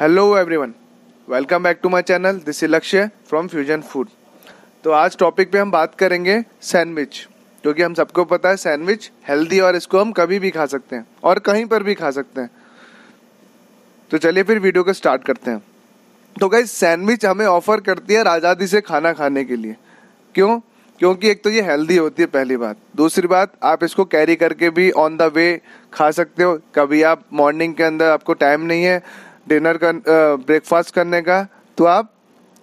hello everyone welcome back to my channel this is Lakshya from fusion food तो आज topic पे हम बात करेंगे सैंडविच क्योंकि हम सबको पता है सैंडविच हेल्दी और इसको हम कभी भी खा सकते हैं और कहीं पर भी खा सकते हैं तो चलिए फिर वीडियो को स्टार्ट करते हैं तो गाइज सैंडविच हमें ऑफर करती है आज़ादी से खाना खाने के लिए क्यों क्योंकि एक तो ये हेल्दी होती है पहली बात दूसरी बात आप इसको कैरी करके भी ऑन द वे खा सकते हो कभी आप मॉर्निंग के अंदर आपको टाइम नहीं है डिनर कर ब्रेकफास्ट करने का तो आप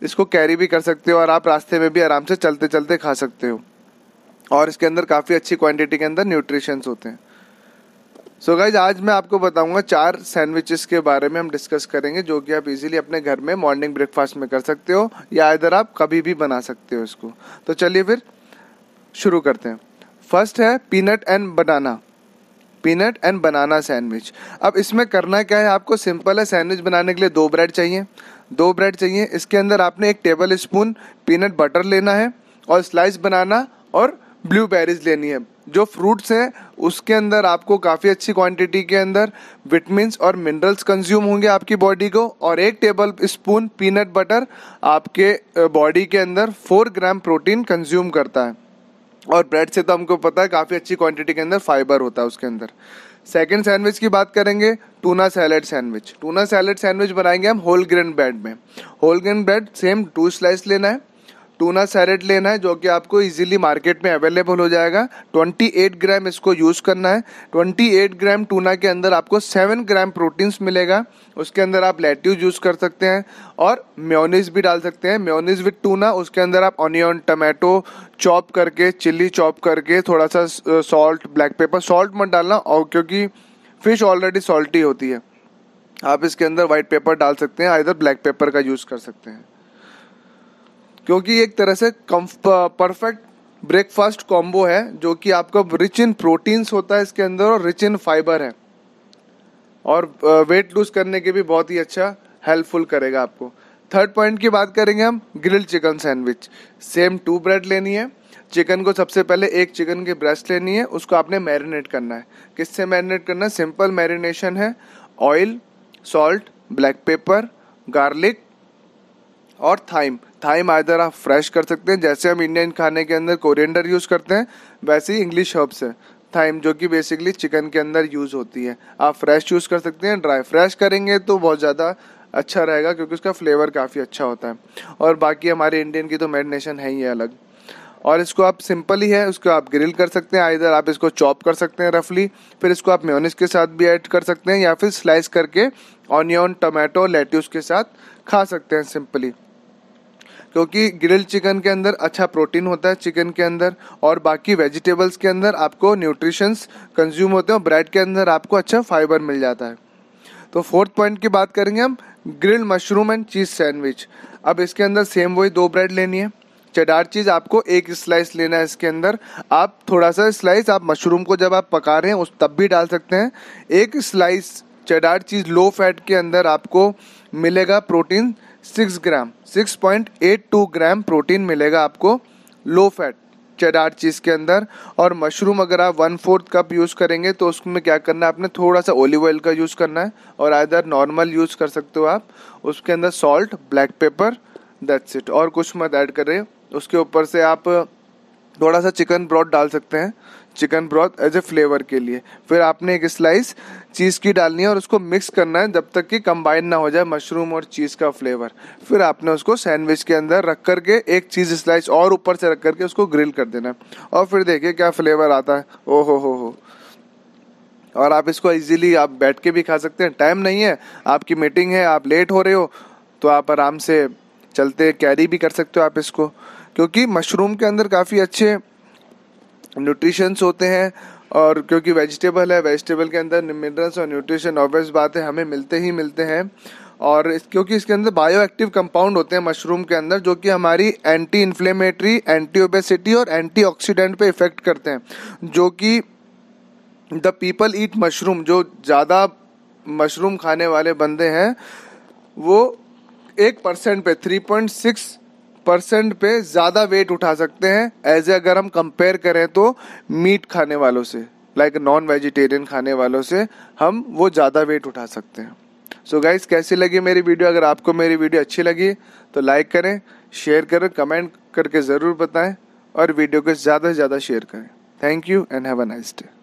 इसको कैरी भी कर सकते हो और आप रास्ते में भी आराम से चलते चलते खा सकते हो और इसके अंदर काफ़ी अच्छी क्वांटिटी के अंदर न्यूट्रिशंस होते हैं सो so गाइज आज मैं आपको बताऊंगा चार सैंडविचेस के बारे में हम डिस्कस करेंगे जो कि आप इजीली अपने घर में मॉर्निंग ब्रेकफास्ट में कर सकते हो या इधर आप कभी भी बना सकते हो इसको तो चलिए फिर शुरू करते हैं फर्स्ट है peanut and banana peanut and banana sandwich अब इसमें करना क्या है आपको सिंपल है सैंडविच बनाने के लिए दो ब्रेड चाहिए दो ब्रेड चाहिए इसके अंदर आपने एक टेबल स्पून पीनट बटर लेना है और स्लाइस बनाना और ब्लूबेरीज लेनी है जो फ्रूट्स हैं उसके अंदर आपको काफ़ी अच्छी क्वांटिटी के अंदर विटमिन और मिनरल्स कंज्यूम होंगे आपकी बॉडी को और एक टेबल स्पून पीनट बटर आपके बॉडी के अंदर फोर ग्राम प्रोटीन कंज्यूम करता है और ब्रेड से तो हमको पता है काफ़ी अच्छी क्वांटिटी के अंदर फाइबर होता है उसके अंदर सेकंड सैंडविच की बात करेंगे tuna salad sandwich tuna salad sandwich बनाएंगे हम होल ग्रेन ब्रेड में whole grain bread same two slice लेना है टूना सैरेट लेना है जो कि आपको इजीली मार्केट में अवेलेबल हो जाएगा 28 ग्राम इसको यूज़ करना है 28 ग्राम टूना के अंदर आपको 7 ग्राम प्रोटीन्स मिलेगा उसके अंदर आप लेट्यूज यूज़ कर सकते हैं और म्योनीस भी डाल सकते हैं म्योनीस विथ टूना उसके अंदर आप ऑनियन टमाटो चॉप करके चिल्ली चॉप करके थोड़ा सा सॉल्ट ब्लैक पेपर सॉल्ट मत डालना और क्योंकि फ़िश ऑलरेडी सॉल्टी होती है आप इसके अंदर वाइट पेपर डाल सकते हैं इधर ब्लैक पेपर का यूज़ कर सकते हैं क्योंकि एक तरह से परफेक्ट ब्रेकफास्ट कॉम्बो है जो कि आपका रिच इन प्रोटीन्स होता है इसके अंदर और रिच इन फाइबर है और वेट लूज करने के भी बहुत ही अच्छा हेल्पफुल करेगा आपको थर्ड पॉइंट की बात करेंगे हम grill chicken sandwich same two bread लेनी है चिकन को सबसे पहले एक चिकन की ब्रेस्ट लेनी है उसको आपने मैरिनेट करना है किससे मैरिनेट करना है सिंपल मैरिनेशन है oil salt black pepper garlic और थाइम थाइम आइदर आप फ्रेश कर सकते हैं जैसे हम इंडियन खाने के अंदर कोरिएंडर यूज़ करते हैं वैसे ही इंग्लिश हर्ब्स है थाइम जो कि बेसिकली चिकन के अंदर यूज़ होती है आप फ्रेश यूज़ कर सकते हैं ड्राई फ्रेश करेंगे तो बहुत ज़्यादा अच्छा रहेगा क्योंकि उसका फ्लेवर काफ़ी अच्छा होता है और बाकी हमारे इंडियन की तो मैरिनेशन है ही अलग और इसको आप सिंपल ही है उसको आप ग्रिल कर सकते हैं आइधर आप इसको चॉप कर सकते हैं रफली फिर इसको आप मेयोनीज के साथ भी ऐड कर सकते हैं या फिर स्लाइस करके ऑनियन टमाटो लेट्यूस के साथ खा सकते हैं सिंपली क्योंकि ग्रिल चिकन के अंदर अच्छा प्रोटीन होता है चिकन के अंदर और बाकी वेजिटेबल्स के अंदर आपको न्यूट्रिशंस कंज्यूम होते हैं और ब्रेड के अंदर आपको अच्छा फाइबर मिल जाता है तो फोर्थ पॉइंट की बात करेंगे हम grill mushroom and cheese sandwich अब इसके अंदर सेम वही दो ब्रेड लेनी है चडार चीज़ आपको एक स्लाइस लेना है इसके अंदर आप थोड़ा सा स्लाइस आप मशरूम को जब आप पका रहे हैं उस तब भी डाल सकते हैं एक slice cheddar cheese low fat के अंदर आपको मिलेगा protein six gram six point eight two gram protein मिलेगा आपको लो फैट चेडार चीज़ के अंदर और मशरूम अगर आप वन फोर्थ कप यूज़ करेंगे तो उसमें क्या करना है आपने थोड़ा सा ओलिव ऑयल का यूज़ करना है और आदर नॉर्मल यूज़ कर सकते हो आप उसके अंदर salt black pepper that's it और कुछ मत ऐड करें उसके ऊपर से आप थोड़ा सा चिकन ब्रॉथ डाल सकते हैं chicken broth as a flavour के लिए फिर आपने एक स्लाइस चीज़ की डालनी है और उसको मिक्स करना है जब तक कि कंबाइन ना हो जाए मशरूम और चीज़ का फ्लेवर फिर आपने उसको सैंडविच के अंदर रख करके एक चीज़ स्लाइस और ऊपर से रख करके उसको ग्रिल कर देना है और फिर देखिए क्या फ्लेवर आता है ओ हो हो हो और आप इसको इजीली आप बैठ के भी खा सकते हैं टाइम नहीं है आपकी मीटिंग है आप लेट हो रहे हो तो आप आराम से चलते कैरी भी कर सकते हो आप इसको क्योंकि मशरूम के अंदर काफ़ी अच्छे न्यूट्रिशंस होते हैं और क्योंकि वेजिटेबल है वेजिटेबल के अंदर मिनरल्स और न्यूट्रिशन ऑब्वियस बात है हमें मिलते ही मिलते हैं और इस, क्योंकि इसके अंदर बायो एक्टिव कंपाउंड होते हैं मशरूम के अंदर जो कि हमारी एंटी इन्फ्लेमेटरी एंटी ओबेसिटी और एंटी ऑक्सीडेंट पर इफेक्ट करते हैं जो कि द पीपल ईट मशरूम जो ज़्यादा मशरूम खाने वाले बंदे हैं वो एक परसेंट पे थ्री पॉइंट सिक्स परसेंट पे ज़्यादा वेट उठा सकते हैं एज ए अगर हम कंपेयर करें तो मीट खाने वालों से लाइक नॉन वेजिटेरियन खाने वालों से हम वो ज़्यादा वेट उठा सकते हैं सो so गाइज कैसी लगी मेरी वीडियो अगर आपको मेरी वीडियो अच्छी लगी तो लाइक करें शेयर करें कमेंट करके ज़रूर बताएं और वीडियो को ज़्यादा से ज़्यादा शेयर करें thank you and have a nice day